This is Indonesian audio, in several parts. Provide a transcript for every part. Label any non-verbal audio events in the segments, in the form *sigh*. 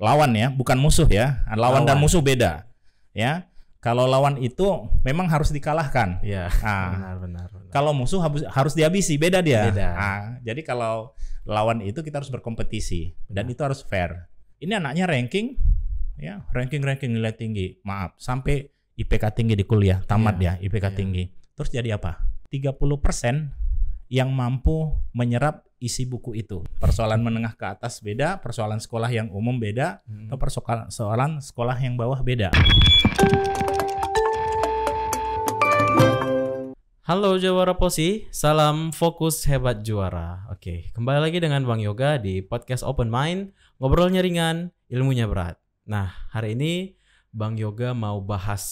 lawan ya, bukan musuh ya. Lawan, lawan. dan musuh beda. Ya. Kalau lawan itu memang harus dikalahkan. Iya. Nah, benar, benar, benar. Kalau musuh harus harus dihabisi, beda dia. Beda. Nah, jadi kalau lawan itu kita harus berkompetisi dan itu harus fair. Ini anaknya ranking ya, ranking-ranking nilai tinggi. Maaf, sampai IPK tinggi di kuliah, tamat ya, ya IPK ya. tinggi. Terus jadi apa? 30% yang mampu menyerap isi buku itu. Persoalan menengah ke atas beda, persoalan sekolah yang umum beda, hmm. atau persoalan sekolah yang bawah beda. Halo Jawara Posi, salam fokus hebat juara. Oke, kembali lagi dengan Bang Yoga di podcast Open Mind, ngobrolnya ringan, ilmunya berat. Nah, hari ini Bang Yoga mau bahas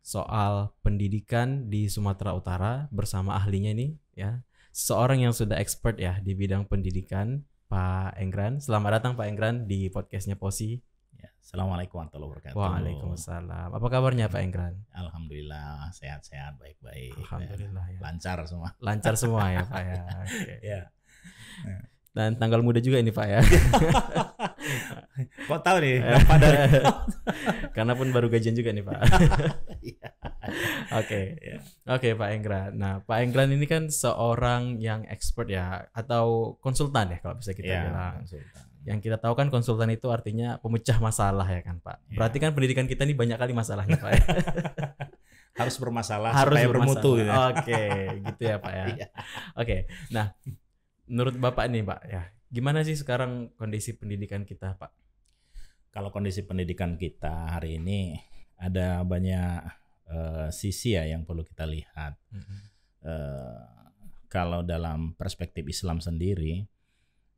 soal pendidikan di Sumatera Utara bersama ahlinya ini ya seorang yang sudah expert ya di bidang pendidikan, Pak Enggran. Selamat datang Pak Enggran di podcastnya Posi. Ya, Assalamualaikum warahmatullahi wabarakatuh. Waalaikumsalam. Apa kabarnya Pak Enggran? Alhamdulillah sehat-sehat baik-baik. Alhamdulillah ya. Lancar semua. Lancar semua ya Pak ya. *laughs* Okay. ya. Dan tanggal muda juga ini Pak ya. *laughs* Kok tahu nih? Eh. *laughs* Karena pun baru gajian juga nih Pak. Iya. Oke. Okay. Oke, okay, Pak Enggra. Nah, Pak Enggra ini kan seorang yang expert ya atau konsultan ya kalau bisa kita yeah, bilang. Yang kita tahu kan konsultan itu artinya pemecah masalah ya kan, Pak. Yeah. Berarti kan pendidikan kita ini banyak kali masalahnya, Pak. Ya? *laughs* Harus bermasalah Harus supaya bermutu Gitu. Ya. Oke, okay, gitu ya, Pak ya. *laughs* Iya. Oke. Okay, nah, menurut Bapak nih, Pak ya. Gimana sih sekarang kondisi pendidikan kita, Pak? Kalau kondisi pendidikan kita hari ini ada banyak Eh, sisi ya yang perlu kita lihat. Mm-hmm. Uh, kalau dalam perspektif Islam sendiri,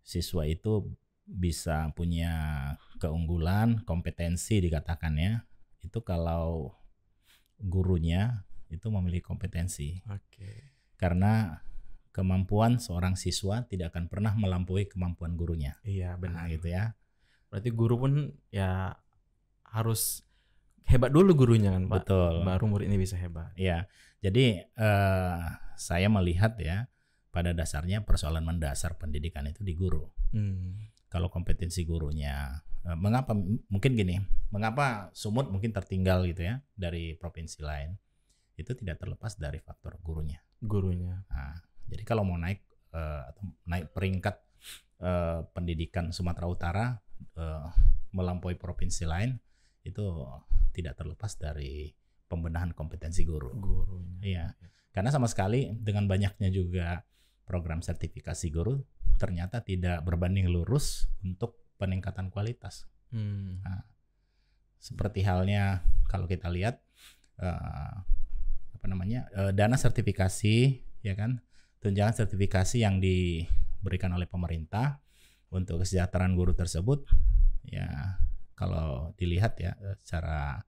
siswa itu bisa punya keunggulan, kompetensi dikatakannya Itu kalau gurunya itu memiliki kompetensi. Okay. Karena kemampuan seorang siswa tidak akan pernah melampaui kemampuan gurunya. Iya nah, benar. Nah, gitu ya. Berarti guru pun ya harus hebat dulu gurunya kan Pak. Betul. Baru murid ini bisa hebat. ya Jadi eh, saya melihat ya pada dasarnya persoalan mendasar pendidikan itu di guru. Hmm. Kalau kompetensi gurunya, eh, mengapa mungkin gini, mengapa Sumut mungkin tertinggal gitu ya dari provinsi lain? Itu tidak terlepas dari faktor gurunya. Gurunya. Nah, jadi kalau mau naik eh, atau naik peringkat eh, pendidikan Sumatera Utara eh, melampaui provinsi lain, itu tidak terlepas dari pembenahan kompetensi guru. Gurunya. Iya. Karena sama sekali dengan banyaknya juga program sertifikasi guru ternyata tidak berbanding lurus untuk peningkatan kualitas. Hmm. Nah, seperti halnya kalau kita lihat uh, apa namanya uh, dana sertifikasi ya kan tunjangan sertifikasi yang diberikan oleh pemerintah untuk kesejahteraan guru tersebut ya kalau dilihat ya eh, secara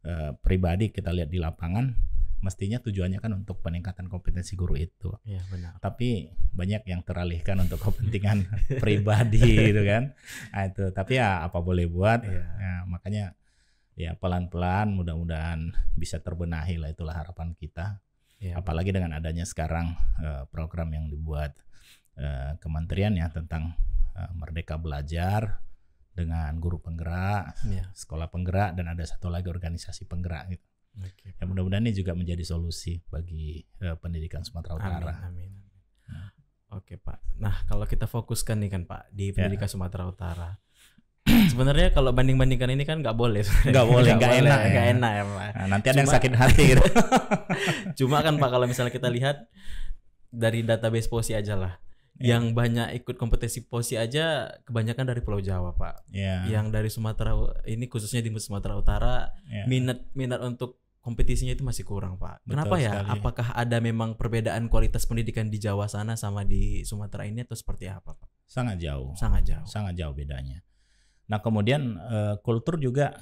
eh, pribadi kita lihat di lapangan mestinya tujuannya kan untuk peningkatan kompetensi guru itu. Ya, benar. Tapi banyak yang teralihkan untuk kepentingan *laughs* pribadi gitu kan. Nah, itu tapi ya apa boleh buat. Ya. Ya, makanya ya pelan-pelan mudah-mudahan bisa terbenahi lah itulah harapan kita. Ya, Apalagi dengan adanya sekarang uh, program yang dibuat uh, kementerian ya tentang uh, Merdeka Belajar dengan guru penggerak, yeah. sekolah penggerak, dan ada satu lagi organisasi penggerak gitu. Okay. Ya mudah-mudahan ini juga menjadi solusi bagi uh, pendidikan Sumatera Utara. Amin. amin. Nah. Oke Pak. Nah kalau kita fokuskan nih kan Pak di ya. pendidikan yeah. Sumatera Utara. *clears throat* Sebenarnya kalau banding-bandingkan ini kan nggak boleh. Nggak boleh, *laughs* nggak enak, nggak ya. enak ya Pak. Nah, nanti Cuma, ada yang sakit hati. Gitu. *laughs* Cuma kan Pak kalau misalnya kita lihat dari database POSI aja lah yeah. yang banyak ikut kompetisi posi aja kebanyakan dari Pulau Jawa pak yeah. yang dari Sumatera ini khususnya di Sumatera Utara yeah. minat minat untuk kompetisinya itu masih kurang pak Betul kenapa ya sekali. apakah ada memang perbedaan kualitas pendidikan di Jawa sana sama di Sumatera ini atau seperti apa pak sangat jauh sangat jauh sangat jauh bedanya nah kemudian uh, kultur juga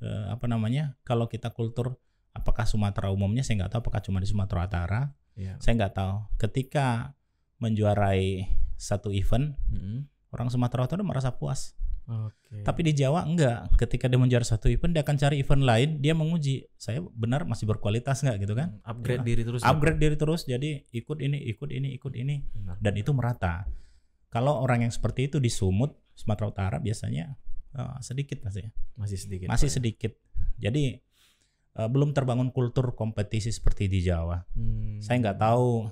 uh, apa namanya kalau kita kultur apakah Sumatera umumnya saya nggak tahu apakah cuma di Sumatera Utara Ya. saya nggak tahu ketika menjuarai satu event, hmm. orang Sumatera Utara merasa puas. Okay. Tapi di Jawa enggak. Ketika dia menjuarai satu event, dia akan cari event lain. Dia menguji, saya benar masih berkualitas enggak gitu kan? Upgrade ya. diri terus. Ya? Upgrade ya. diri terus. Jadi ikut ini, ikut ini, ikut ini, benar. dan itu merata. Kalau orang yang seperti itu di Sumut, Sumatera Utara biasanya uh, sedikit masih. Masih sedikit. Masih ya? sedikit. Jadi uh, belum terbangun kultur kompetisi seperti di Jawa. Hmm. Saya nggak tahu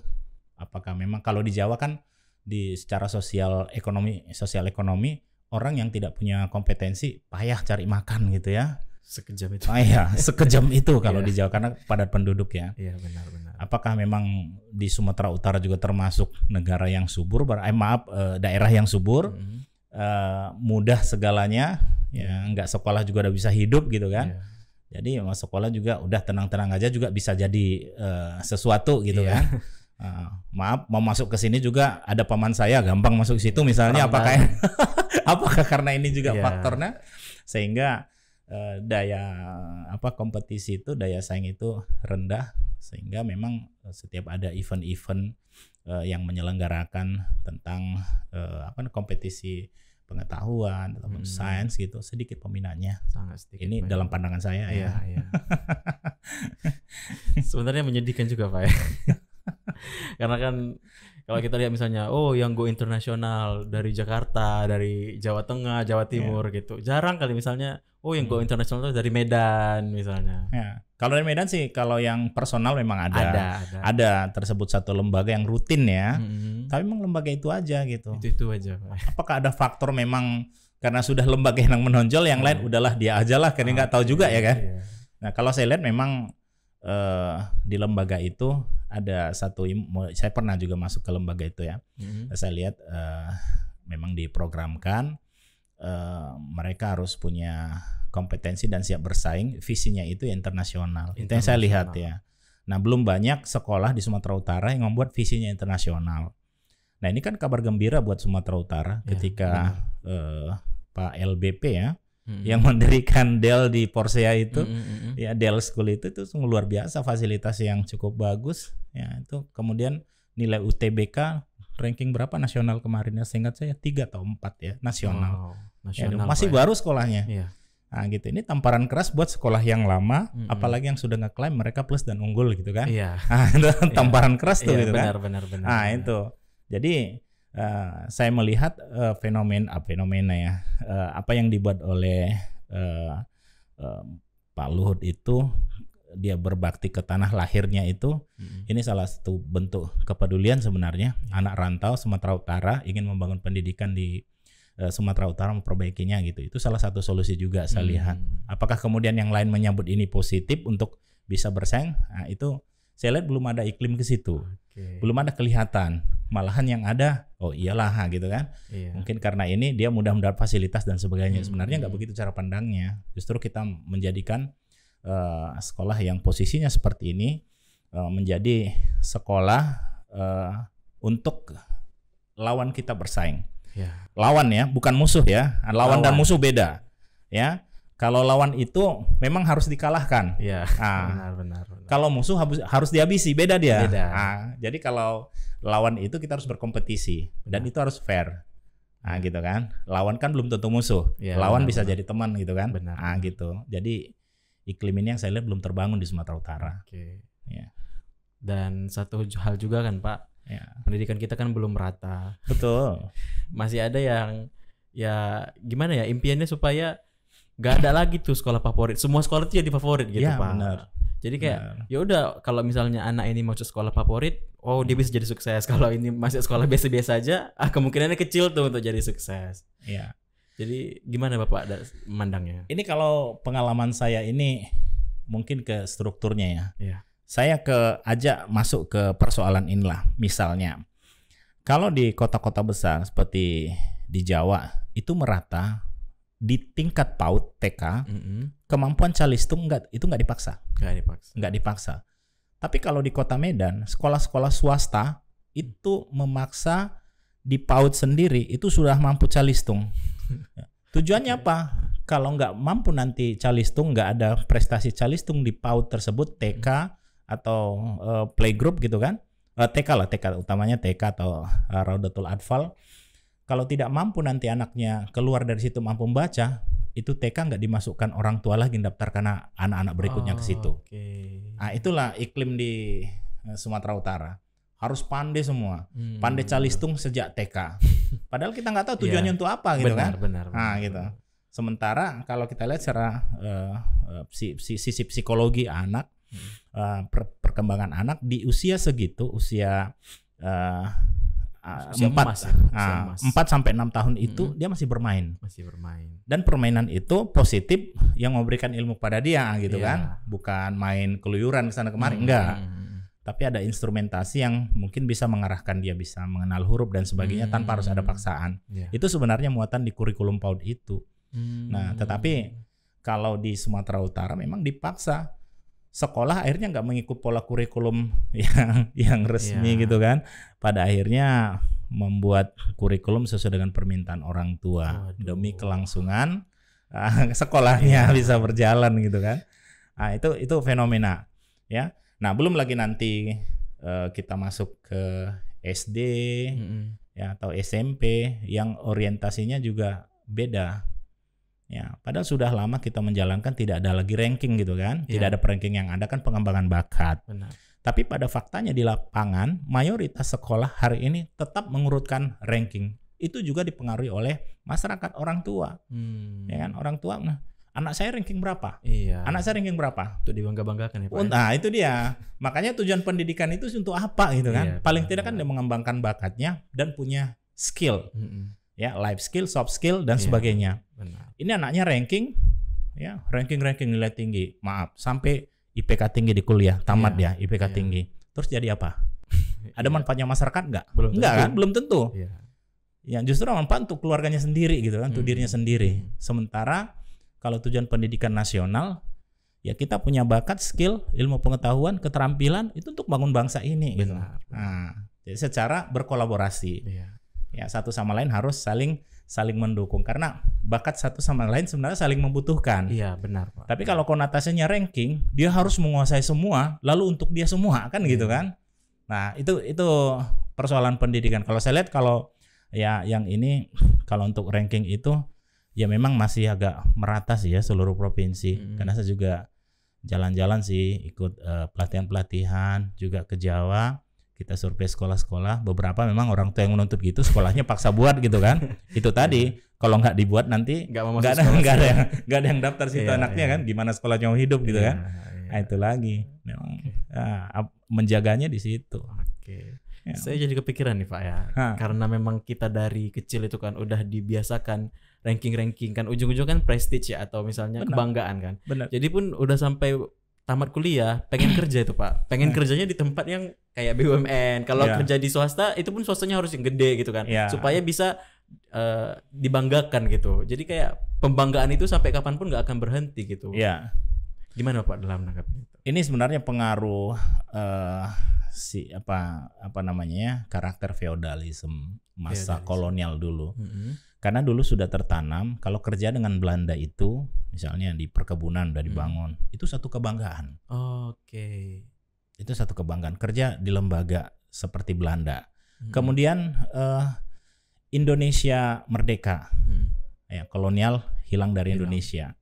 Apakah memang kalau di Jawa kan di secara sosial ekonomi sosial ekonomi orang yang tidak punya kompetensi payah cari makan gitu ya. Sekejam itu. Ah, ya sekejam *laughs* itu kalau yeah. di Jawa karena padat penduduk ya. Iya yeah, benar-benar. Apakah memang di Sumatera Utara juga termasuk negara yang subur? Ber eh, maaf eh, daerah yang subur, mm -hmm. eh, mudah segalanya, ya iya. nggak sekolah juga udah bisa hidup gitu kan. Yeah. Jadi masuk sekolah juga udah tenang-tenang aja juga bisa jadi eh, sesuatu gitu yeah. kan. *laughs* Ah, maaf mau masuk ke sini juga ada paman saya gampang masuk ke situ misalnya Orang apakah *laughs* apakah karena ini juga yeah. faktornya sehingga uh, daya apa kompetisi itu daya saing itu rendah sehingga memang eh, setiap ada event-event uh, yang menyelenggarakan tentang uh, apa kompetisi pengetahuan ataupun hmm. sains gitu sedikit peminatnya sangat sedikit ini banyak. dalam pandangan saya ya, ya. ya. *laughs* sebenarnya menyedihkan juga pak ya *laughs* *laughs* Karena kan kalau kita lihat misalnya oh yang go internasional dari Jakarta, dari Jawa Tengah, Jawa iya. Timur yeah. gitu. Jarang kali misalnya oh yang go hmm. internasional itu dari Medan misalnya. Yeah. Kalau dari Medan sih kalau yang personal memang ada. Ada, ada. ada tersebut satu lembaga yang rutin ya. Mm-hmm. Tapi memang lembaga itu aja gitu. Itu itu aja. Apakah ada faktor memang karena sudah lembaga yang menonjol yang lain iya. udahlah dia aja lah karena nggak oh, tahu juga iya, ya kan. Iya. Nah, kalau saya lihat memang uh, di lembaga itu ada satu saya pernah juga masuk ke lembaga itu ya mm-hmm. saya lihat uh, memang diprogramkan uh, mereka harus punya kompetensi dan siap bersaing visinya itu internasional, internasional. itu yang saya lihat ya nah belum banyak sekolah di Sumatera Utara yang membuat visinya internasional nah ini kan kabar gembira buat Sumatera Utara iya, ketika uh, Pak LBP ya Hmm. yang mendirikan Dell di Porsea itu hmm, hmm, hmm, ya Dell School itu itu luar biasa fasilitas yang cukup bagus ya itu kemudian nilai UTBK ranking berapa nasional kemarinnya seingat saya tiga atau empat ya nasional, wow, ya, nasional ya, masih baru ya. sekolahnya ya. Nah gitu ini tamparan keras buat sekolah yang lama, mm -hmm. apalagi yang sudah ngeklaim mereka plus dan unggul gitu kan. Iya. Yeah. *laughs* Iya. tamparan yeah. keras tuh yeah, gitu kan. benar, kan. Benar benar. Nah benar. itu jadi Uh, saya melihat uh, eh, fenomena ah, fenomena ya uh, apa yang dibuat oleh uh, uh, Pak Luhut itu dia berbakti ke tanah lahirnya itu hmm. ini salah satu bentuk kepedulian sebenarnya hmm. anak rantau Sumatera Utara ingin membangun pendidikan di uh, Sumatera Utara memperbaikinya gitu itu salah satu solusi juga saya hmm. lihat apakah kemudian yang lain menyambut ini positif untuk bisa bersaing nah, itu saya lihat belum ada iklim ke situ okay. belum ada kelihatan malahan yang ada oh iyalah gitu kan iya. mungkin karena ini dia mudah mendapat fasilitas dan sebagainya hmm. sebenarnya nggak iya. begitu cara pandangnya justru kita menjadikan uh, sekolah yang posisinya seperti ini uh, menjadi sekolah uh, untuk lawan kita bersaing yeah. lawan ya bukan musuh ya lawan, lawan. dan musuh beda ya kalau lawan itu memang harus dikalahkan. Iya. Nah, benar, benar, Kalau musuh harus, harus dihabisi, beda dia. Beda. Nah, jadi kalau lawan itu kita harus berkompetisi dan itu harus fair. Nah, gitu kan. Lawan kan belum tentu musuh. Ya, lawan benar, bisa benar. jadi teman gitu kan. Benar. Nah, gitu. Jadi iklim ini yang saya lihat belum terbangun di Sumatera Utara. Oke. Ya. Dan satu hal juga kan, Pak. Ya. Pendidikan kita kan belum rata. Betul. *laughs* Masih ada yang ya gimana ya impiannya supaya Gak ada lagi tuh sekolah favorit. Semua sekolah itu jadi favorit gitu, ya, Pak. benar Jadi kayak ya udah kalau misalnya anak ini mau ke sekolah favorit, oh dia bisa jadi sukses. *laughs* Kalau ini masih sekolah biasa-biasa aja, ah kemungkinannya kecil tuh untuk jadi sukses. ya Jadi gimana Bapak ada memandangnya? Ini kalau pengalaman saya ini mungkin ke strukturnya ya. Iya. Saya ke ajak masuk ke persoalan inilah. Misalnya kalau di kota-kota besar seperti di Jawa itu merata di tingkat PAUD TK mm -hmm. kemampuan calistung nggak itu nggak dipaksa nggak dipaksa nggak dipaksa tapi kalau di kota Medan sekolah-sekolah swasta itu memaksa di PAUD sendiri itu sudah mampu calistung *laughs* tujuannya apa kalau nggak mampu nanti calistung nggak ada prestasi calistung di PAUD tersebut TK mm -hmm. atau uh, playgroup gitu kan uh, eh, TK lah TK utamanya TK atau uh, Raudatul Adfal kalau tidak mampu nanti anaknya keluar dari situ mampu membaca, itu TK nggak dimasukkan orang tua lagi daftar karena anak-anak berikutnya ke situ. Oh, okay. Nah, itulah iklim di eh, Sumatera Utara. Harus pandai semua, hmm. pandai calistung sejak TK. *laughs* Padahal kita nggak tahu iya. tujuannya yeah. untuk apa gitu benar, kan. Benar, benar. Nah, gitu. Sementara kalau kita lihat secara uh, eh, sisi, eh, sisi psikologi anak, hmm. uh, per perkembangan anak di usia segitu, usia uh, Ah, empat ya, ah, empat sampai enam tahun itu -hmm. dia masih bermain masih bermain dan permainan itu positif yang memberikan ilmu pada dia gitu yeah. kan bukan main keluyuran kesana kemari mm -hmm. enggak hmm, hmm. tapi ada instrumentasi yang mungkin bisa mengarahkan dia bisa mengenal huruf dan sebagainya -hmm. tanpa harus ada paksaan yeah. itu sebenarnya muatan di kurikulum PAUD itu nah, -hmm. nah tetapi kalau di Sumatera Utara memang dipaksa sekolah akhirnya nggak mengikut pola kurikulum *laughs* yang yang resmi yeah. gitu kan. Pada akhirnya membuat kurikulum sesuai dengan permintaan orang tua Aduh. demi kelangsungan uh, *laughs* sekolahnya yeah. bisa berjalan gitu kan. Nah, itu itu fenomena ya. Nah, belum lagi nanti uh, kita masuk ke SD mm -hmm. ya atau SMP yang orientasinya juga beda Ya, padahal sudah lama kita menjalankan tidak ada lagi ranking gitu kan. Ya. Tidak ada ranking yang ada kan pengembangan bakat. Benar. Tapi pada faktanya di lapangan mayoritas sekolah hari ini tetap mengurutkan ranking. Itu juga dipengaruhi oleh masyarakat orang tua. Hmm. Ya kan orang tua nah, anak saya ranking berapa? Iya. Anak saya ranking berapa? Untuk dibangga-banggakan ya Pak. Ya? Nah, itu dia. Makanya tujuan pendidikan itu untuk apa gitu kan? Iya, Paling benar. tidak kan dia mengembangkan bakatnya dan punya skill. Mm -mm ya life skill, soft skill dan yeah. sebagainya. Benar. Ini anaknya ranking ya, ranking-ranking nilai tinggi. Maaf, sampai IPK tinggi di kuliah, tamat yeah. ya, IPK yeah. tinggi. Terus jadi apa? *laughs* Ada iya. manfaatnya masyarakat nggak? Belum nggak kan? Belum tentu. Yeah. Ya justru manfaat untuk keluarganya sendiri gitu kan, untuk hmm. dirinya sendiri. Hmm. Sementara kalau tujuan pendidikan nasional ya kita punya bakat, skill, ilmu pengetahuan, keterampilan itu untuk bangun bangsa ini. Gitu. Benar. Gitu. Nah, jadi secara berkolaborasi. Yeah ya satu sama lain harus saling saling mendukung karena bakat satu sama lain sebenarnya saling membutuhkan. Iya benar Pak. Tapi kalau konotasinya ranking, dia harus menguasai semua, lalu untuk dia semua kan gitu iya. kan? Nah itu itu persoalan pendidikan. Kalau saya lihat kalau ya yang ini kalau untuk ranking itu ya memang masih agak merata sih ya seluruh provinsi. -hmm. Karena saya juga jalan-jalan sih ikut eh, pelatihan-pelatihan uh, pelatihan -pelatihan, juga ke Jawa kita survei sekolah-sekolah beberapa memang orang tua yang menuntut gitu sekolahnya paksa buat gitu kan itu tadi iya. kalau nggak dibuat nanti nggak ada nggak ada yang nggak ada yang daftar situ iya, anaknya iya. kan gimana sekolahnya mau hidup gitu iya, kan nah, iya. Nah, itu lagi memang ya, menjaganya di situ oke ya. saya jadi kepikiran nih pak ya ha. karena memang kita dari kecil itu kan udah dibiasakan ranking-ranking kan ujung-ujung kan prestige ya atau misalnya Benar. kebanggaan kan Benar. jadi pun udah sampai tamat kuliah pengen kerja itu pak pengen nah. kerjanya di tempat yang kayak BUMN kalau yeah. kerja di swasta itu pun swastanya harus yang gede gitu kan yeah. supaya bisa uh, dibanggakan gitu jadi kayak pembanggaan itu sampai kapanpun nggak akan berhenti gitu yeah. gimana pak dalam menanggapi itu ini sebenarnya pengaruh uh, si apa apa namanya ya, karakter feodalisme masa feodalism. kolonial dulu mm -hmm karena dulu sudah tertanam kalau kerja dengan Belanda itu misalnya di perkebunan udah hmm. dibangun, hmm. itu satu kebanggaan. Oke. Okay. Itu satu kebanggaan kerja di lembaga seperti Belanda. Hmm. Kemudian uh, Indonesia merdeka. Hmm. Ya, kolonial hilang dari hilang. Indonesia.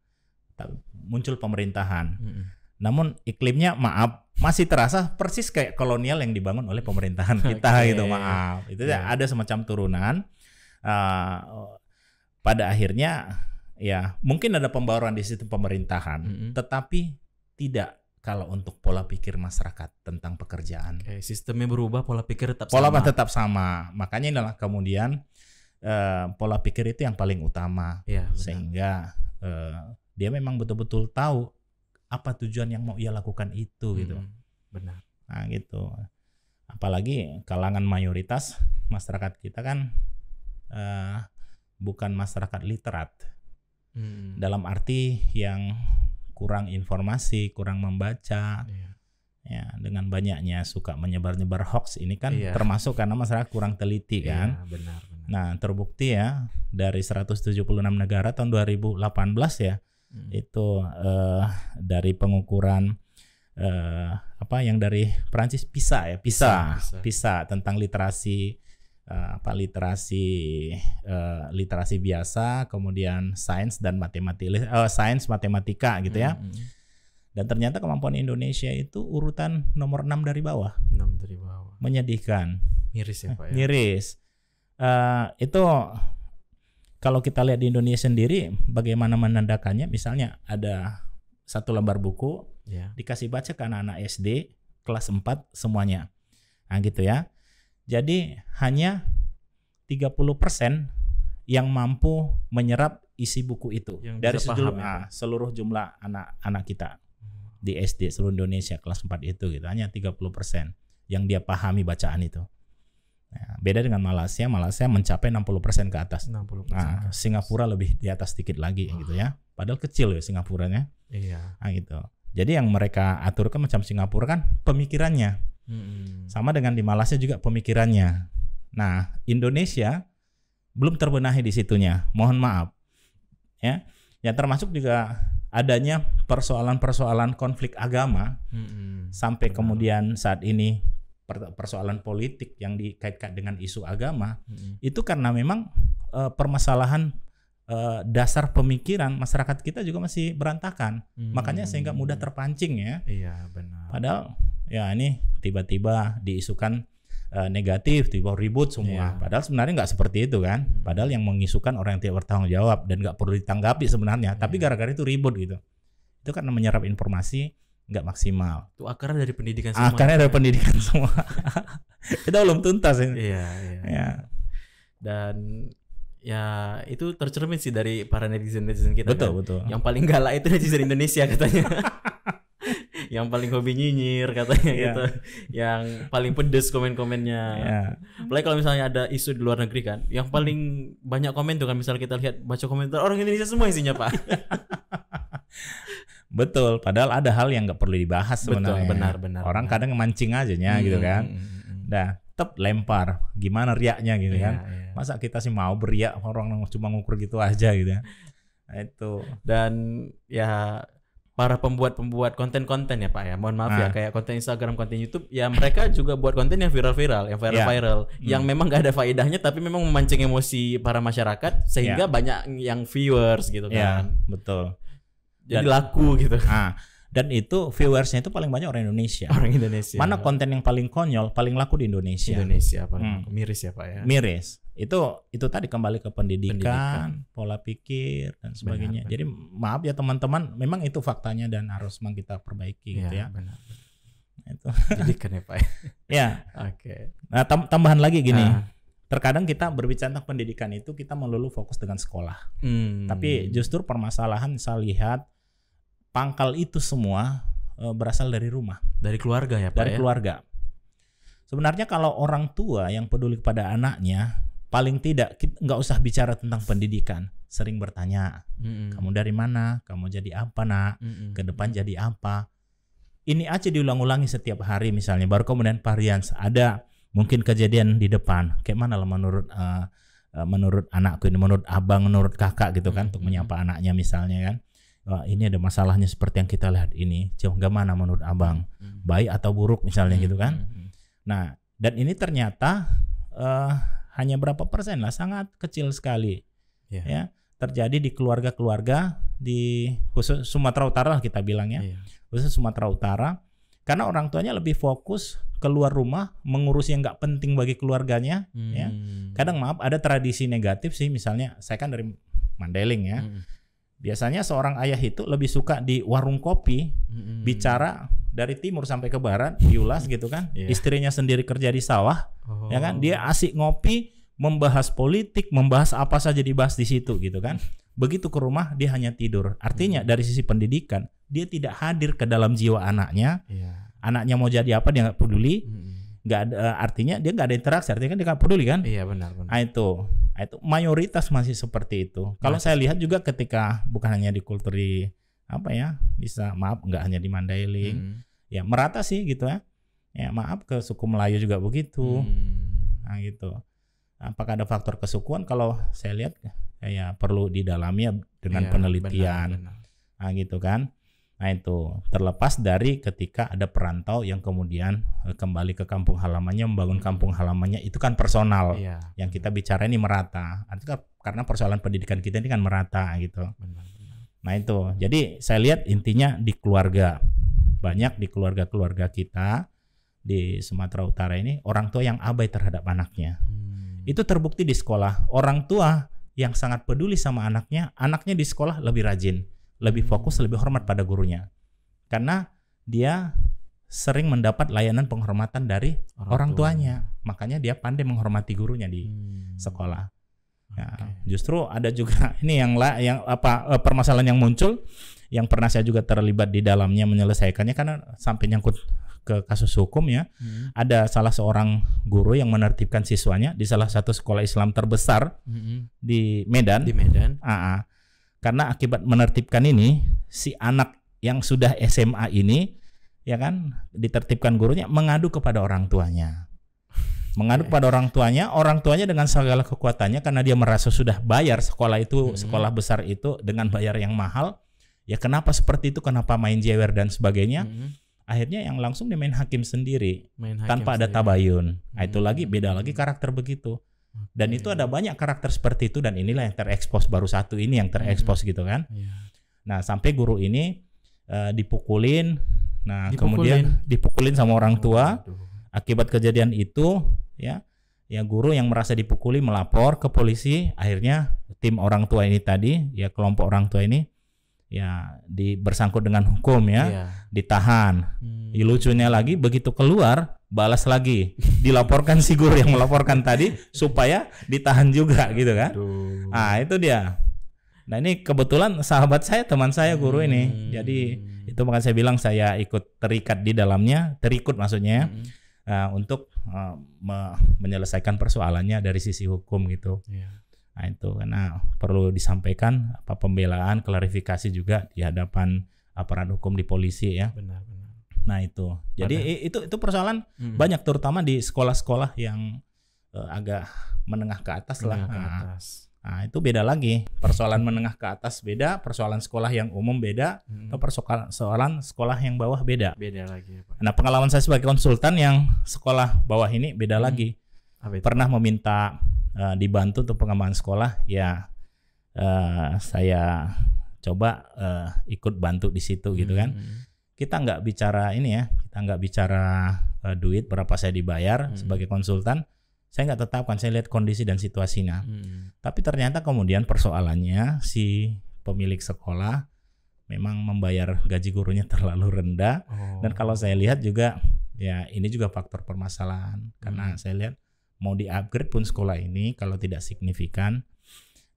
Muncul pemerintahan. Hmm. Namun iklimnya maaf masih terasa persis kayak kolonial yang dibangun oleh pemerintahan *laughs* kita okay. gitu maaf. Itu yeah. Ya. ada semacam turunan Eh, pada akhirnya ya mungkin ada pembaruan di sistem pemerintahan, mm -hmm. tetapi tidak kalau untuk pola pikir masyarakat tentang pekerjaan. Okay, sistemnya berubah, pola pikir tetap pola sama. Pola tetap sama. Makanya inilah kemudian uh, pola pikir itu yang paling utama. Ya, Sehingga uh, dia memang betul-betul tahu apa tujuan yang mau ia lakukan itu hmm, gitu. Benar. Nah, gitu. Apalagi kalangan mayoritas masyarakat kita kan uh, bukan masyarakat literat. Hmm. Dalam arti yang kurang informasi, kurang membaca. Yeah. Ya, dengan banyaknya suka menyebar-nyebar hoax ini kan yeah. termasuk karena masyarakat kurang teliti iya, kan. benar, benar. Nah, terbukti ya dari 176 negara tahun 2018 ya. Hmm. Itu uh, dari pengukuran uh, apa yang dari Prancis PISA ya, PISA, PISA, tentang literasi uh, apa literasi uh, literasi biasa, kemudian sains dan matematika uh, eh, sains matematika gitu ya. Mm -hmm. Dan ternyata kemampuan Indonesia itu urutan nomor 6 dari bawah. 6 dari bawah. Menyedihkan. Miris ya Pak ya. Miris. Uh, itu kalau kita lihat di Indonesia sendiri bagaimana menandakannya misalnya ada satu lembar buku yeah. dikasih baca ke anak-anak SD kelas 4 semuanya. Nah gitu ya. Jadi hanya 30% yang mampu menyerap isi buku itu yang dari seluruh, paham, ya. Ah, seluruh jumlah anak-anak kita di SD seluruh Indonesia kelas 4 itu gitu hanya 30% yang dia pahami bacaan itu. Nah, beda dengan Malaysia, Malaysia mencapai 60% ke atas. 60% nah, ke atas. Singapura lebih di atas sedikit lagi oh. gitu ya. Padahal kecil ya Singapuranya. Iya. Nah, gitu. Jadi yang mereka aturkan macam Singapura kan pemikirannya. Hmm. Sama dengan di Malaysia juga pemikirannya. Nah, Indonesia belum terbenahi di situnya. Mohon maaf. Ya. Ya termasuk juga adanya persoalan-persoalan konflik agama hmm. sampai kemudian saat ini persoalan politik yang dikaitkan dengan isu agama hmm. itu karena memang e, permasalahan e, dasar pemikiran masyarakat kita juga masih berantakan hmm. makanya sehingga mudah terpancing ya iya benar padahal ya ini tiba-tiba diisukan uh, negatif, tiba ribut semua. Yeah. Padahal sebenarnya nggak seperti itu kan. Hmm. Padahal yang mengisukan orang yang tidak bertanggung jawab dan nggak perlu ditanggapi sebenarnya. Yeah. Tapi gara-gara itu ribut gitu. Itu karena menyerap informasi nggak maksimal. Itu akarnya dari pendidikan semua. Akarnya dari pendidikan semua. *laughs* itu belum tuntas ini. Iya, iya, iya. Dan ya itu tercermin sih dari para netizen netizen kita. Betul kan? betul. Yang paling galak itu netizen Indonesia katanya. *laughs* yang paling hobi nyinyir katanya yeah. gitu yang paling pedes komen-komennya yeah. apalagi kalau misalnya ada isu di luar negeri kan yang paling banyak komen tuh kan misalnya kita lihat baca komentar orang Indonesia semua isinya pak *laughs* betul padahal ada hal yang nggak perlu dibahas sebenarnya betul, benar benar orang benar. kadang mancing aja nya hmm, gitu kan hmm, hmm, hmm. nah tetap lempar gimana riaknya gitu yeah, kan yeah. masa kita sih mau beriak orang cuma ngukur gitu aja gitu nah, itu dan ya para pembuat-pembuat konten-konten ya Pak ya. Mohon maaf nah. ya ah. kayak konten Instagram, konten YouTube ya mereka juga buat konten yang viral-viral, yang ya. viral-viral yeah. Hmm. yang hmm. memang gak ada faedahnya tapi memang memancing emosi para masyarakat sehingga yeah. banyak yang viewers gitu ya, kan. Yeah, betul. Jadi dan, laku gitu. Nah, *laughs* dan itu viewersnya itu paling banyak orang Indonesia. Orang Indonesia. Mana konten yang paling konyol, paling laku di Indonesia? Indonesia paling hmm. miris ya Pak ya. Miris itu itu tadi kembali ke pendidikan, pendidikan. pola pikir dan sebagainya. Benar, benar. Jadi maaf ya teman-teman, memang itu faktanya dan harus memang kita perbaiki ya, gitu iya, ya. Benar. Nah, itu. Pendidikan ya Pak. *laughs* ya. Oke. Okay. Nah tambahan lagi gini. Nah. Terkadang kita berbicara tentang pendidikan itu kita melulu fokus dengan sekolah. Hmm. Tapi justru permasalahan saya lihat pangkal itu semua eh, berasal dari rumah. Dari keluarga ya Pak. Dari ya? keluarga. Sebenarnya kalau orang tua yang peduli kepada anaknya, paling tidak nggak usah bicara tentang pendidikan sering bertanya mm -hmm. kamu dari mana kamu jadi apa nak mm -hmm. ke depan jadi apa ini aja diulang-ulangi setiap hari misalnya baru kemudian varians ada mungkin kejadian di depan kayak mana lah menurut uh, menurut anakku ini menurut abang menurut kakak gitu kan mm -hmm. untuk menyapa anaknya misalnya kan Wah, ini ada masalahnya seperti yang kita lihat ini jauh gak mana menurut abang mm -hmm. baik atau buruk misalnya mm -hmm. gitu kan nah dan ini ternyata uh, hanya berapa persen lah sangat kecil sekali yeah. ya terjadi di keluarga-keluarga di khusus Sumatera Utara lah kita bilang ya yeah. khusus Sumatera Utara karena orang tuanya lebih fokus keluar rumah mengurus yang nggak penting bagi keluarganya ya. hmm. ya kadang maaf ada tradisi negatif sih misalnya saya kan dari Mandailing ya hmm. biasanya seorang ayah itu lebih suka di warung kopi hmm. bicara dari timur sampai ke barat diulas gitu kan yeah. istrinya sendiri kerja di sawah oh. ya kan dia asik ngopi membahas politik membahas apa saja dibahas di situ gitu kan begitu ke rumah dia hanya tidur artinya hmm. dari sisi pendidikan dia tidak hadir ke dalam jiwa anaknya yeah. anaknya mau jadi apa dia nggak peduli hmm. nggak hmm. ada eh, artinya dia nggak ada interaksi artinya kan dia nggak peduli kan iya yeah, benar benar nah, itu nah, itu mayoritas masih seperti itu kalau saya lihat juga ketika bukan hanya di kultur apa ya bisa maaf nggak hanya di Mandailing hmm ya merata sih gitu ya. Ya maaf ke suku Melayu juga begitu. Hmm. Nah gitu. Apakah ada faktor kesukuan? Kalau saya lihat ya, perlu didalami ya dengan ya, penelitian. Benar, benar. Nah gitu kan. Nah itu terlepas dari ketika ada perantau yang kemudian eh, kembali ke kampung halamannya membangun hmm. kampung halamannya itu kan personal iya. yang kita bicara ini merata artinya karena persoalan pendidikan kita ini kan merata gitu. Benar, benar. Nah itu jadi saya lihat intinya di keluarga banyak di keluarga-keluarga kita di Sumatera Utara ini orang tua yang abai terhadap anaknya. Hmm. Itu terbukti di sekolah. Orang tua yang sangat peduli sama anaknya, anaknya di sekolah lebih rajin, lebih hmm. fokus, lebih hormat pada gurunya. Karena dia sering mendapat layanan penghormatan dari orang, orang tuanya. tuanya. Makanya dia pandai menghormati gurunya di hmm. sekolah. Ya, Justru ada juga *laughs* ini yang la, yang apa eh, permasalahan yang muncul yang pernah saya juga terlibat di dalamnya menyelesaikannya karena sampai nyangkut ke kasus hukum ya. Hmm. Ada salah seorang guru yang menertibkan siswanya di salah satu sekolah Islam terbesar hmm. di Medan. Di Medan. Aa, ah, ah. karena akibat menertibkan ini si anak yang sudah SMA ini ya kan ditertibkan gurunya mengadu kepada orang tuanya. Mengaduk pada orang tuanya, orang tuanya dengan segala kekuatannya karena dia merasa sudah bayar sekolah itu, hmm. sekolah besar itu dengan bayar yang mahal. Ya kenapa seperti itu? Kenapa main jewer dan sebagainya? Hmm. Akhirnya yang langsung dia main hakim sendiri main hakim tanpa sendiri. ada tabayun. Hmm. Nah, itu lagi hmm. beda lagi karakter begitu. Dan okay. itu ada banyak karakter seperti itu dan inilah yang terekspos baru satu ini yang terekspos hmm. gitu kan. Yeah. Nah, sampai guru ini uh, dipukulin. Nah, dipukulin. kemudian dipukulin sama orang tua. Akibat kejadian itu ya ya guru yang merasa dipukuli melapor ke polisi akhirnya tim orang tua ini tadi ya kelompok orang tua ini ya di bersangkut dengan hukum ya yeah. ditahan hmm. Ya lucunya lagi begitu keluar balas lagi dilaporkan si guru yang melaporkan tadi supaya ditahan juga gitu kan Aduh. ah itu dia nah ini kebetulan sahabat saya teman saya guru hmm. ini jadi itu makanya saya bilang saya ikut terikat di dalamnya terikut maksudnya ya. hmm. uh, untuk Eh, me menyelesaikan persoalannya dari sisi hukum gitu. Yeah. Nah itu karena perlu disampaikan apa pembelaan, klarifikasi juga di hadapan aparat hukum di polisi ya. Benar, benar. Nah itu. Jadi Pada. itu itu persoalan hmm. banyak terutama di sekolah-sekolah yang uh, agak menengah ke atas menengah lah. Ke nah. atas. Nah, itu beda lagi. Persoalan menengah ke atas beda, persoalan sekolah yang umum beda, hmm. atau persoalan sekolah yang bawah beda. Beda lagi. Ya, Pak. Nah, pengalaman saya sebagai konsultan yang sekolah bawah ini beda hmm. lagi. Pernah meminta uh, dibantu untuk pengembangan sekolah, ya uh, saya coba uh, ikut bantu di situ hmm. gitu kan. Hmm. Kita nggak bicara ini ya, kita nggak bicara uh, duit berapa saya dibayar hmm. sebagai konsultan saya nggak tetapkan, saya lihat kondisi dan situasinya. Hmm. Tapi ternyata kemudian persoalannya si pemilik sekolah memang membayar gaji gurunya *laughs* terlalu rendah. Oh. Dan kalau saya lihat juga ya ini juga faktor permasalahan karena hmm. saya lihat mau di-upgrade pun sekolah ini kalau tidak signifikan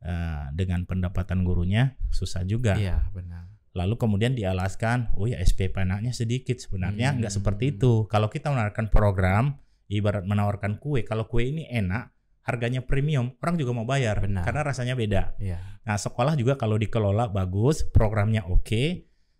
uh, dengan pendapatan gurunya susah juga. Iya, benar. Lalu kemudian dialaskan, oh ya SP anaknya sedikit. Sebenarnya hmm. seperti itu. Kalau kita menarikan program ibarat menawarkan kue kalau kue ini enak harganya premium orang juga mau bayar Benar. karena rasanya beda yeah. nah sekolah juga kalau dikelola bagus programnya oke okay,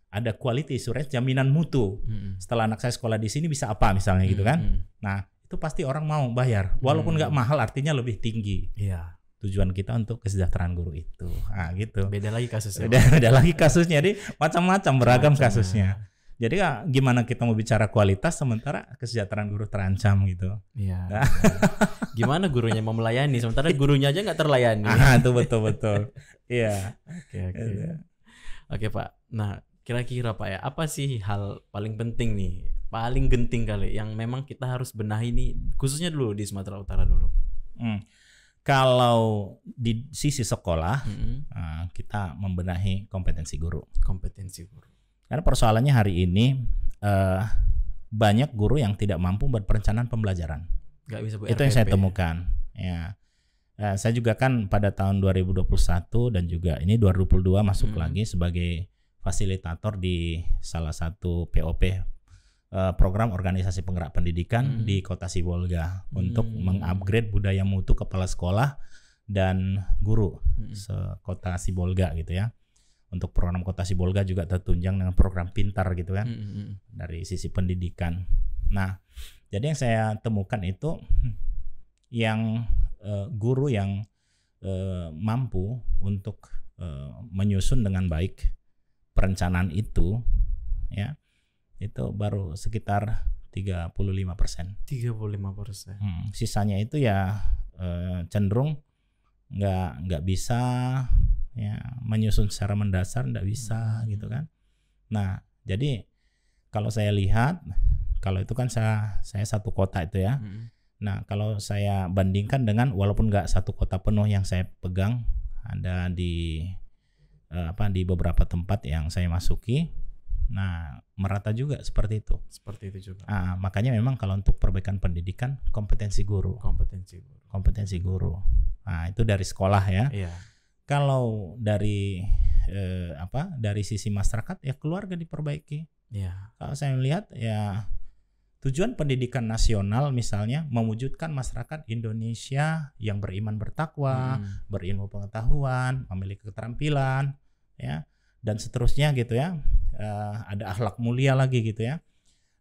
ada quality assurance jaminan mutu hmm. setelah anak saya sekolah di sini bisa apa misalnya hmm. gitu kan nah itu pasti orang mau bayar walaupun nggak hmm. mahal artinya lebih tinggi yeah tujuan kita untuk kesejahteraan guru itu. nah, gitu. Beda lagi kasusnya. Beda, beda lagi kasusnya. Jadi macam-macam beragam macam kasusnya. Jadi ya, gimana kita mau bicara kualitas sementara kesejahteraan guru terancam gitu. Iya. Nah. *laughs* gimana gurunya mau melayani sementara gurunya aja nggak terlayani. Ah, itu betul betul. Iya. Oke oke. Iya. Oke Pak. Nah kira-kira Pak ya apa sih hal paling penting nih paling genting kali yang memang kita harus benahi nih khususnya dulu di Sumatera Utara dulu. Hmm. Kalau di sisi sekolah mm -hmm. kita membenahi kompetensi guru. Kompetensi guru. Karena persoalannya hari ini uh, banyak guru yang tidak mampu buat perencanaan pembelajaran. Gak bisa Itu RPP. yang saya temukan. Ya. Uh, saya juga kan pada tahun 2021 dan juga ini 2022 masuk hmm. lagi sebagai fasilitator di salah satu POP uh, eh, program organisasi penggerak pendidikan hmm. di Kota Sibolga hmm. untuk mengupgrade budaya mutu kepala sekolah dan guru hmm. Kota Sibolga gitu ya untuk program Kota Sibolga juga tertunjang dengan program pintar gitu kan mm-hmm. dari sisi pendidikan. Nah, jadi yang saya temukan itu yang uh, guru yang uh, mampu untuk uh, menyusun dengan baik perencanaan itu ya itu baru sekitar 35%. 35%. Hmm, sisanya itu ya uh, cenderung nggak nggak bisa ya menyusun secara mendasar tidak bisa hmm. gitu kan nah jadi kalau saya lihat kalau itu kan saya saya satu kota itu ya hmm. nah kalau saya bandingkan dengan walaupun nggak satu kota penuh yang saya pegang ada di eh, apa di beberapa tempat yang saya masuki Nah, merata juga seperti itu. Seperti itu juga. Ah, makanya memang kalau untuk perbaikan pendidikan kompetensi guru. Kompetensi guru. Kompetensi guru. Nah, itu dari sekolah ya. Iya kalau dari eh, apa dari sisi masyarakat ya keluarga diperbaiki. Ya. Kalau saya melihat ya tujuan pendidikan nasional misalnya mewujudkan masyarakat Indonesia yang beriman bertakwa, hmm. berilmu pengetahuan, memiliki keterampilan, ya dan seterusnya gitu ya. Eh, ada akhlak mulia lagi gitu ya.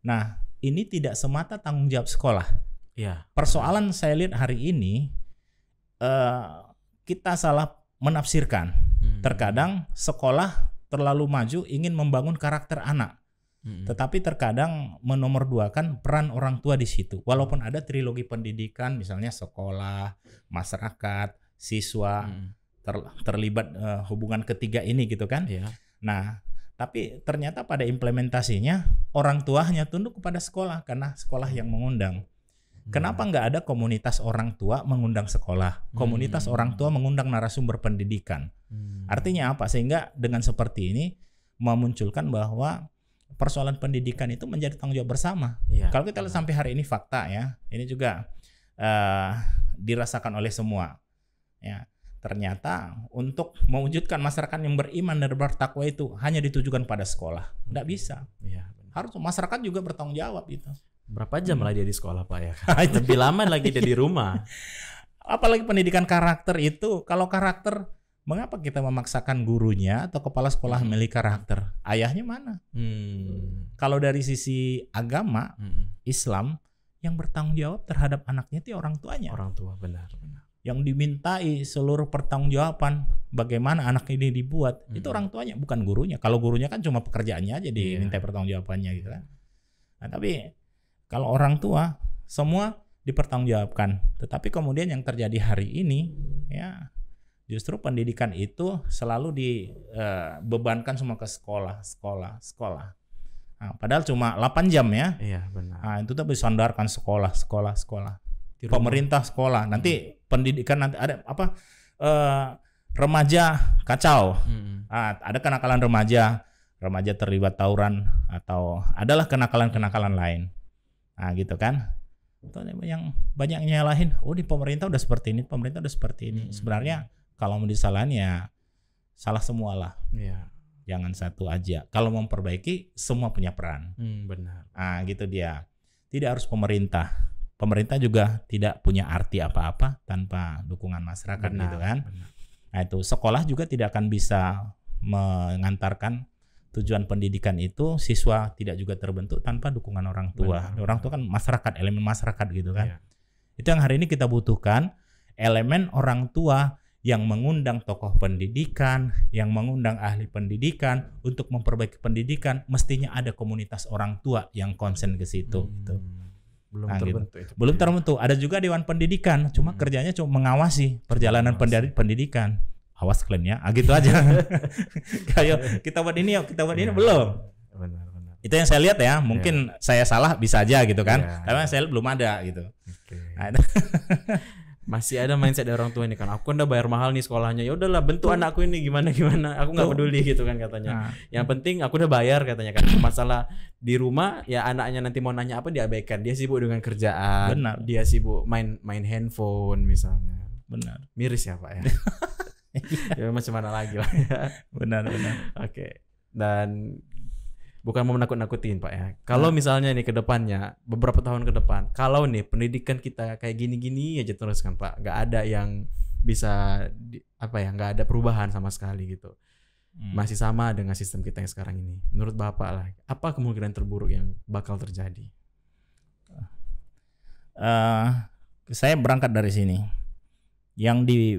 Nah ini tidak semata tanggung jawab sekolah. Ya. Persoalan saya lihat hari ini eh, kita salah menafsirkan. Hmm. Terkadang sekolah terlalu maju ingin membangun karakter anak. Hmm. Tetapi terkadang menomorduakan peran orang tua di situ. Walaupun ada trilogi pendidikan misalnya sekolah, masyarakat, siswa hmm. ter, terlibat uh, hubungan ketiga ini gitu kan. ya. Nah, tapi ternyata pada implementasinya orang tua hanya tunduk kepada sekolah karena sekolah yang mengundang. Hmm. Kenapa nggak ada komunitas orang tua mengundang sekolah, komunitas hmm. orang tua mengundang narasumber pendidikan? Hmm. Artinya apa? Sehingga dengan seperti ini memunculkan bahwa persoalan pendidikan itu menjadi tanggung jawab bersama. Ya. Kalau kita lihat sampai hari ini fakta ya, ini juga uh, dirasakan oleh semua. Ya, ternyata untuk mewujudkan masyarakat yang beriman dan bertakwa itu hanya ditujukan pada sekolah, tidak bisa. Ya, Harus masyarakat juga bertanggung jawab itu berapa jam hmm. lah dia di sekolah pak ya? *laughs* Lebih lama lagi dia di rumah. *laughs* Apalagi pendidikan karakter itu, kalau karakter mengapa kita memaksakan gurunya atau kepala sekolah hmm. milik karakter? Ayahnya mana? Hmm. Kalau dari sisi agama hmm. Islam yang bertanggung jawab terhadap anaknya itu orang tuanya. Orang tua benar. benar. Yang dimintai seluruh pertanggungjawaban bagaimana anak ini dibuat hmm. itu orang tuanya bukan gurunya. Kalau gurunya kan cuma pekerjaannya aja diminta iya. yeah. pertanggungjawabannya gitu kan. Nah, tapi kalau orang tua semua dipertanggungjawabkan. Tetapi kemudian yang terjadi hari ini ya justru pendidikan itu selalu dibebankan eh, uh, semua ke sekolah, sekolah, sekolah. Nah, padahal cuma 8 jam ya. Iya, benar. Nah, itu tapi sandarkan sekolah, sekolah, sekolah. Di Pemerintah sekolah. Nanti hmm. pendidikan nanti ada apa? Uh, remaja kacau. Hmm. Nah, ada kenakalan remaja, remaja terlibat tawuran atau adalah kenakalan-kenakalan lain. Nah, gitu kan. Yang banyak nyalahin, oh di pemerintah udah seperti ini, pemerintah udah seperti ini. Hmm. Sebenarnya kalau mau disalahin ya salah semualah. Ya. Jangan satu aja. Kalau memperbaiki semua punya peran. Hmm, benar. Ah gitu dia. Tidak harus pemerintah. Pemerintah juga tidak punya arti apa-apa tanpa dukungan masyarakat gitu benar, gitu kan. Benar. Nah, itu sekolah juga tidak akan bisa mengantarkan tujuan pendidikan itu siswa tidak juga terbentuk tanpa dukungan orang tua. Benar. Orang tua kan masyarakat, elemen masyarakat gitu kan. Ya. Itu yang hari ini kita butuhkan elemen orang tua yang mengundang tokoh pendidikan, yang mengundang ahli pendidikan untuk memperbaiki pendidikan, mestinya ada komunitas orang tua yang konsen ke situ. Hmm. Gitu. Belum nah, gitu. terbentuk. Gitu. Belum terbentuk. Ada juga dewan pendidikan, cuma hmm. kerjanya cuma mengawasi perjalanan pendidikan awas ya, ah gitu aja *laughs* kayak kita buat ini yuk kita buat ini iya. belum benar, benar. itu yang saya lihat ya mungkin ya. saya salah bisa aja gitu kan ya, tapi saya belum ada gitu okay. Nah, *laughs* masih ada mindset dari orang tua ini kan aku kan udah bayar mahal nih sekolahnya ya udahlah bentuk anakku ini gimana gimana aku nggak peduli gitu kan katanya nah. yang penting aku udah bayar katanya kan masalah di rumah ya anaknya nanti mau nanya apa diabaikan dia sibuk dengan kerjaan benar dia sibuk main main handphone misalnya benar miris ya pak ya *laughs* ya macam mana lagi lah ya. *laughs* benar benar oke dan bukan mau menakut-nakutin pak ya kalau nah. misalnya nih kedepannya beberapa tahun ke depan kalau nih pendidikan kita kayak gini-gini aja terus kan pak nggak ada yang bisa di, apa ya nggak ada perubahan sama sekali gitu hmm. masih sama dengan sistem kita yang sekarang ini menurut bapak lah apa kemungkinan terburuk yang bakal terjadi uh, saya berangkat dari sini yang di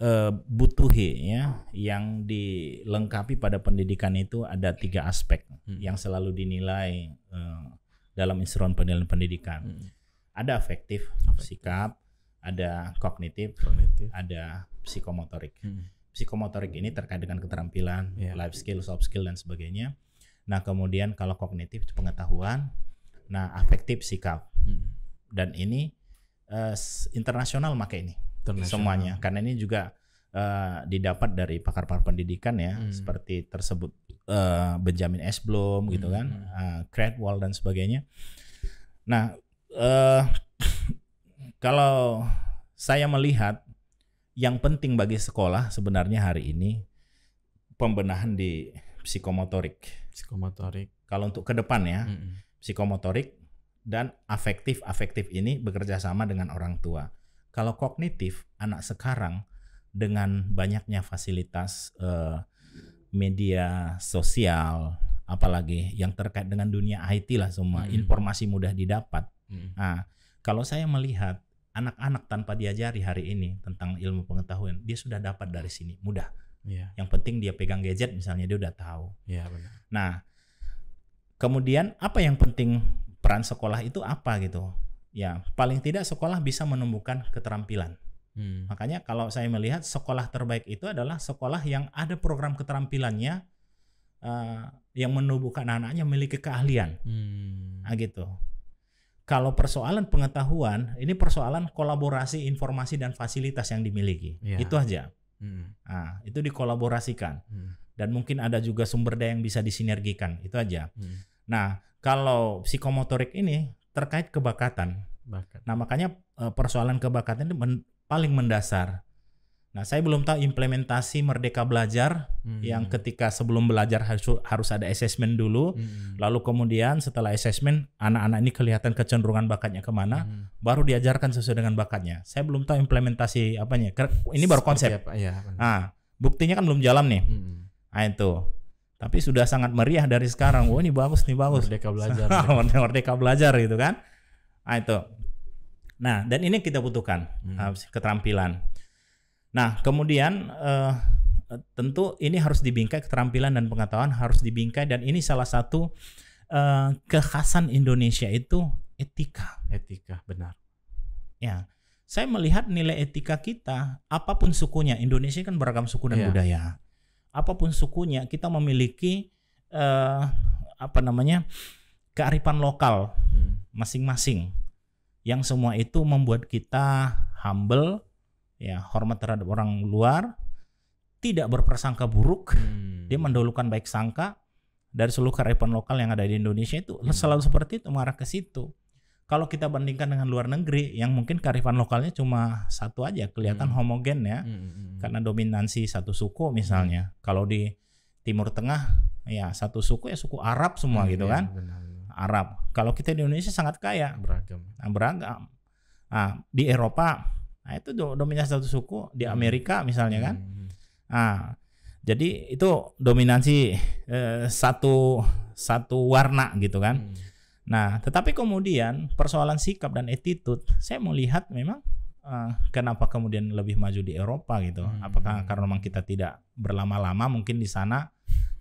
uh, eh, butuhi ya yang dilengkapi pada pendidikan itu ada tiga aspek hmm. yang selalu dinilai uh, dalam instrumen penilaian pendidikan hmm. ada afektif, sikap ada kognitif, kognitif. ada psikomotorik hmm. psikomotorik ini terkait dengan keterampilan yeah. life skill soft skill dan sebagainya nah kemudian kalau kognitif pengetahuan nah afektif sikap hmm. dan ini uh, internasional maka ini semuanya karena ini juga uh, didapat dari pakar-pakar pendidikan ya hmm. seperti tersebut uh, Benjamin S Bloom gitu hmm. gitu kan uh, Cradwell dan sebagainya nah uh, *laughs* kalau saya melihat yang penting bagi sekolah sebenarnya hari ini pembenahan di psikomotorik psikomotorik kalau untuk ke depan ya hmm. psikomotorik dan afektif afektif ini bekerja sama dengan orang tua kalau kognitif, anak sekarang dengan banyaknya fasilitas uh, media sosial, apalagi yang terkait dengan dunia IT lah semua, hmm. informasi mudah didapat. Hmm. Nah, kalau saya melihat anak-anak tanpa diajari hari ini tentang ilmu pengetahuan, dia sudah dapat dari sini, mudah. Yeah. Yang penting dia pegang gadget misalnya dia udah tahu. Yeah, benar. Nah, kemudian apa yang penting peran sekolah itu apa gitu? ya paling tidak sekolah bisa menemukan keterampilan. Hmm. Makanya kalau saya melihat sekolah terbaik itu adalah sekolah yang ada program keterampilannya uh, yang menumbuhkan anak-anaknya memiliki keahlian. Hmm. Nah, gitu. Kalau persoalan pengetahuan, ini persoalan kolaborasi informasi dan fasilitas yang dimiliki. Ya. Itu aja. Hmm. Nah, itu dikolaborasikan. Hmm. Dan mungkin ada juga sumber daya yang bisa disinergikan. Itu aja. Hmm. Nah, kalau psikomotorik ini terkait kebakatan. Bakat. Nah makanya eh, persoalan kebakatan itu men paling mendasar. Nah saya belum tahu implementasi Merdeka Belajar hmm. yang ketika sebelum belajar harus harus ada assessment dulu, hmm. lalu kemudian setelah assessment anak-anak ini kelihatan kecenderungan bakatnya kemana, hmm. baru diajarkan sesuai dengan bakatnya. Saya belum tahu implementasi apanya. Ini baru konsep. Ah ya, nah, buktinya kan belum jalan nih. Hmm. Nah itu. Tapi sudah sangat meriah dari sekarang. Wah, oh, ini bagus ini bagus. Merdeka belajar. *laughs* merdeka, belajar gitu kan. Nah, itu. Nah, dan ini kita butuhkan hmm. Ah, keterampilan. Nah, kemudian eh, tentu ini harus dibingkai keterampilan dan pengetahuan harus dibingkai dan ini salah satu eh, kekhasan Indonesia itu etika. Etika, benar. Ya. Saya melihat nilai etika kita apapun sukunya. Indonesia kan beragam suku dan yeah. budaya apapun sukunya kita memiliki eh, apa namanya kearifan lokal hmm. masing-masing yang semua itu membuat kita humble ya hormat terhadap orang luar tidak berprasangka buruk hmm. dia mendahulukan baik sangka dari seluruh kearifan lokal yang ada di Indonesia itu hmm. selalu seperti itu mengarah ke situ kalau kita bandingkan dengan luar negeri yang mungkin kearifan lokalnya cuma satu aja kelihatan hmm. homogen ya. Hmm, hmm, hmm. Karena dominansi satu suku misalnya. Hmm. Kalau di Timur Tengah ya satu suku ya suku Arab semua hmm, gitu iya, kan. Benar, iya. Arab. Kalau kita di Indonesia sangat kaya beragam. Nah, beragam. Nah, di Eropa nah itu dominasi satu suku, di hmm. Amerika misalnya kan. Nah, jadi itu dominasi eh, satu satu warna gitu kan. Hmm. Nah, tetapi kemudian persoalan sikap dan attitude, saya melihat memang uh, kenapa kemudian lebih maju di Eropa gitu? Hmm. Apakah karena memang kita tidak berlama-lama mungkin di sana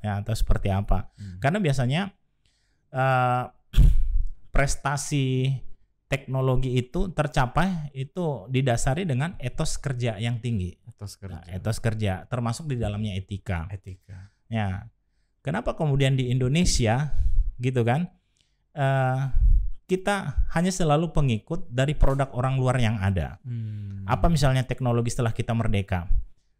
ya atau seperti apa? Hmm. Karena biasanya uh, *clears throat* prestasi teknologi itu tercapai itu didasari dengan etos kerja yang tinggi. Etos kerja. Nah, etos kerja termasuk di dalamnya etika. Etika. Ya. Kenapa kemudian di Indonesia gitu kan? uh, kita hanya selalu pengikut dari produk orang luar yang ada. Hmm. Apa misalnya teknologi setelah kita merdeka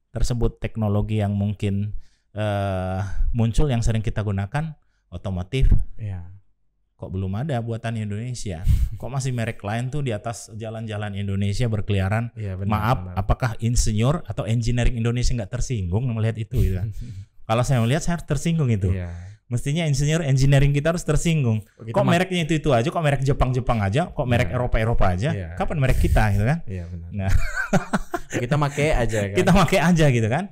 tersebut teknologi yang mungkin uh, muncul yang sering kita gunakan otomotif. Ya. Kok belum ada buatan Indonesia? *laughs* Kok masih merek lain tuh di atas jalan-jalan Indonesia berkeliaran? Ya, benar, Maaf, benar. apakah insinyur atau engineering Indonesia nggak tersinggung melihat itu? Gitu? Kan? *laughs* Kalau saya melihat saya harus tersinggung itu. Ya mestinya insinyur engineering kita harus tersinggung. Oh, kita kok mereknya itu itu aja, kok merek Jepang Jepang aja, kok merek Eropa iya. Eropa aja, yeah. kapan merek kita gitu kan? Iya yeah, benar. Nah, *laughs* kita make aja. *laughs* Kan? Kita make aja gitu kan?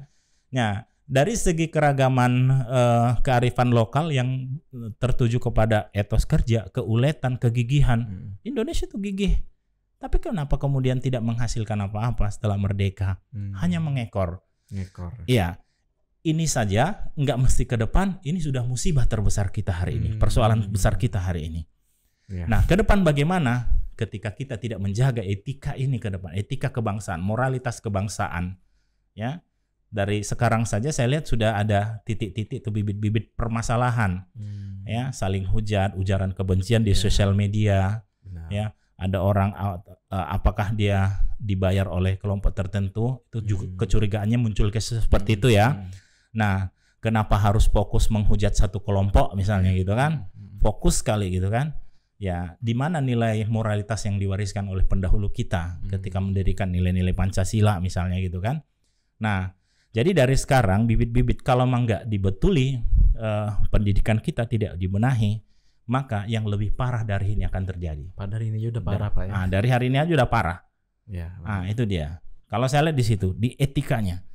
Nah, dari segi keragaman uh, kearifan lokal yang tertuju kepada etos kerja, keuletan, kegigihan, hmm. Indonesia tuh gigih. Tapi kenapa kemudian tidak menghasilkan apa-apa setelah merdeka? Hmm. Hanya mengekor. Ngekor. Iya ini saja nggak mesti ke depan ini sudah musibah terbesar kita hari ini hmm. persoalan besar kita hari ini yeah. nah ke depan bagaimana ketika kita tidak menjaga etika ini ke depan etika kebangsaan moralitas kebangsaan ya dari sekarang saja saya lihat sudah ada titik-titik atau bibit-bibit permasalahan hmm. ya saling hujat ujaran kebencian di yeah. sosial media nah. ya ada orang apakah dia dibayar oleh kelompok tertentu itu juga hmm. kecurigaannya muncul ke seperti hmm. itu ya hmm. Nah, kenapa harus fokus menghujat satu kelompok misalnya gitu kan? Hmm, hmm, hmm. Fokus sekali gitu kan? Ya, di mana nilai moralitas yang diwariskan oleh pendahulu kita ketika mendirikan nilai-nilai Pancasila misalnya gitu kan? Nah, jadi dari sekarang bibit-bibit kalau nggak dibetuli eh, pendidikan kita tidak dibenahi, maka yang lebih parah dari ini akan terjadi. hari ini aja udah parah, Pak ya. Nah, dari hari ini aja udah parah. Ya. Nah, itu dia. Kalau saya lihat di situ, di etikanya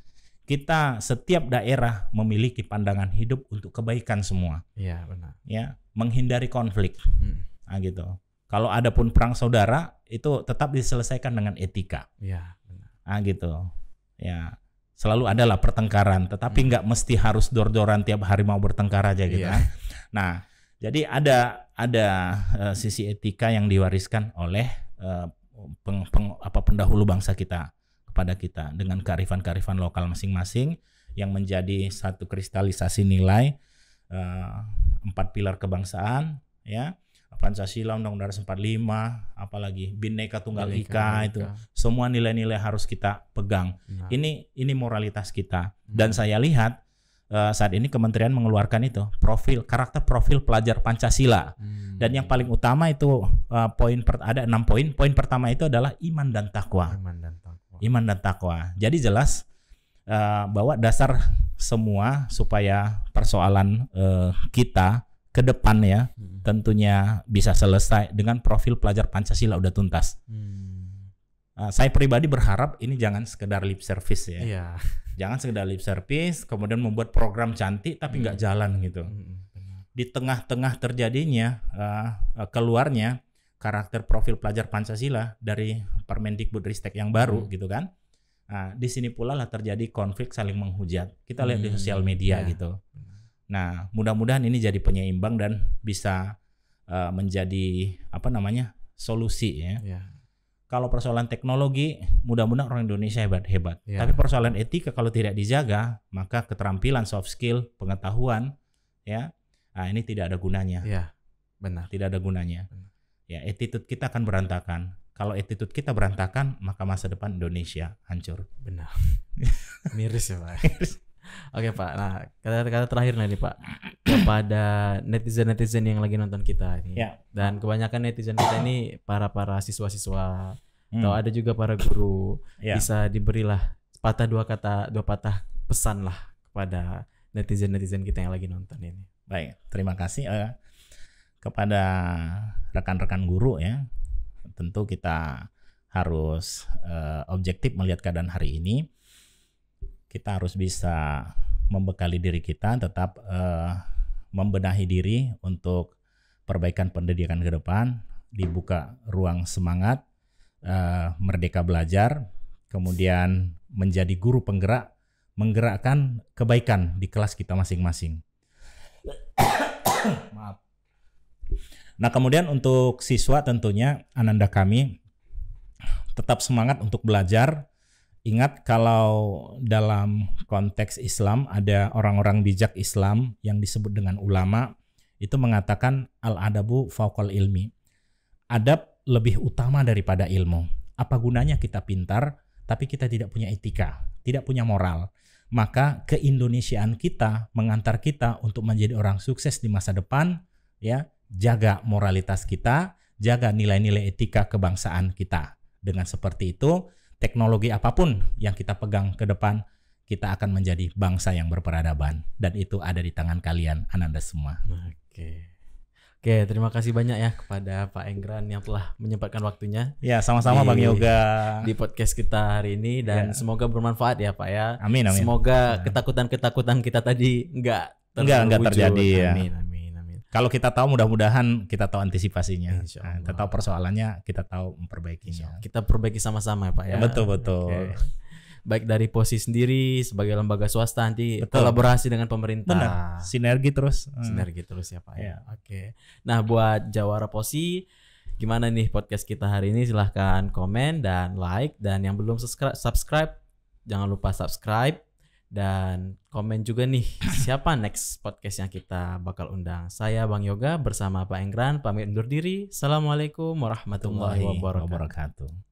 kita setiap daerah memiliki pandangan hidup untuk kebaikan semua. Iya benar. Ya menghindari konflik. Hmm. Nah gitu. Kalau ada pun perang saudara itu tetap diselesaikan dengan etika. Iya benar. Nah gitu. Ya selalu adalah pertengkaran, tetapi hmm. nggak hmm. mesti harus dor-doran tiap hari mau bertengkar aja gitu. Ya. Nah jadi ada ada uh, sisi etika yang diwariskan oleh uh, peng, peng, apa pendahulu bangsa kita kepada kita dengan kearifan-kearifan lokal masing-masing yang menjadi satu kristalisasi nilai uh, empat pilar kebangsaan ya Pancasila Undang-Undang 45 apalagi Bhinneka Tunggal Ika, Ika itu semua nilai-nilai harus kita pegang nah. ini ini moralitas kita hmm. dan saya lihat uh, saat ini kementerian mengeluarkan itu profil karakter profil pelajar Pancasila hmm. dan yang paling utama itu uh, poin per, ada enam poin poin pertama itu adalah iman dan takwa iman dan iman dan takwa. Jadi jelas uh, bahwa dasar semua supaya persoalan uh, kita ke depan ya hmm. tentunya bisa selesai dengan profil pelajar Pancasila udah tuntas. Hmm. Uh, saya pribadi berharap ini jangan sekedar lip service ya. Yeah. Jangan sekedar lip service kemudian membuat program cantik tapi nggak hmm. jalan gitu. Hmm. hmm Di tengah-tengah terjadinya uh, uh, keluarnya karakter profil pelajar Pancasila dari Permendikbudristek yang baru hmm. gitu kan. Nah, di sini pula lah terjadi konflik saling menghujat. Kita lihat hmm. di sosial media ya. gitu. Hmm. Nah, mudah-mudahan ini jadi penyeimbang dan bisa uh, menjadi apa namanya? solusi ya. ya. Kalau persoalan teknologi, mudah-mudahan orang Indonesia hebat-hebat. Ya. Tapi persoalan etika kalau tidak dijaga, maka keterampilan soft skill, pengetahuan ya. Nah, ini tidak ada gunanya. Ya. Benar. Tidak ada gunanya. Benar. Ya, attitude kita akan berantakan kalau attitude kita berantakan maka masa depan Indonesia hancur benar *laughs* miris ya pak miris. oke pak nah kata-kata terakhir nih pak kepada netizen netizen yang lagi nonton kita ini ya. dan kebanyakan netizen kita ini para para siswa siswa hmm. atau ada juga para guru ya. bisa diberilah patah dua kata dua patah pesan lah kepada netizen netizen kita yang lagi nonton ini baik terima kasih uh, kepada rekan-rekan guru ya tentu kita harus uh, objektif melihat keadaan hari ini. Kita harus bisa membekali diri kita, tetap uh, membenahi diri untuk perbaikan pendidikan ke depan, dibuka ruang semangat, uh, merdeka belajar, kemudian menjadi guru penggerak, menggerakkan kebaikan di kelas kita masing-masing. *coughs* Maaf. Nah, kemudian untuk siswa tentunya ananda kami tetap semangat untuk belajar. Ingat kalau dalam konteks Islam ada orang-orang bijak Islam yang disebut dengan ulama itu mengatakan al-adabu faqal ilmi. Adab lebih utama daripada ilmu. Apa gunanya kita pintar tapi kita tidak punya etika, tidak punya moral? Maka keindonesiaan kita mengantar kita untuk menjadi orang sukses di masa depan ya jaga moralitas kita, jaga nilai-nilai etika kebangsaan kita. Dengan seperti itu, teknologi apapun yang kita pegang ke depan, kita akan menjadi bangsa yang berperadaban dan itu ada di tangan kalian Ananda semua. Oke. Oke, terima kasih banyak ya kepada Pak Engran yang telah menyempatkan waktunya. Ya, sama-sama Bang Yoga di podcast kita hari ini dan ya. semoga bermanfaat ya Pak ya. Amin amin. Semoga ketakutan-ketakutan kita tadi enggak enggak enggak terjadi ya. Amin amin kalau kita tahu mudah-mudahan kita tahu antisipasinya. Nah, kita tahu persoalannya, kita tahu memperbaikinya. Kita perbaiki sama-sama ya Pak ya. Betul betul. Okay. Baik dari posisi sendiri sebagai lembaga swasta nanti betul. kolaborasi dengan pemerintah. Benar. Sinergi terus. Hmm. Sinergi terus ya Pak ya. Yeah. Oke. Okay. Nah, buat Jawara Posi gimana nih podcast kita hari ini silahkan komen dan like dan yang belum subscribe, subscribe jangan lupa subscribe dan komen juga nih siapa next podcast yang kita bakal undang. Saya Bang Yoga bersama Pak Engran pamit undur diri. Assalamualaikum warahmatullahi wabarakatuh.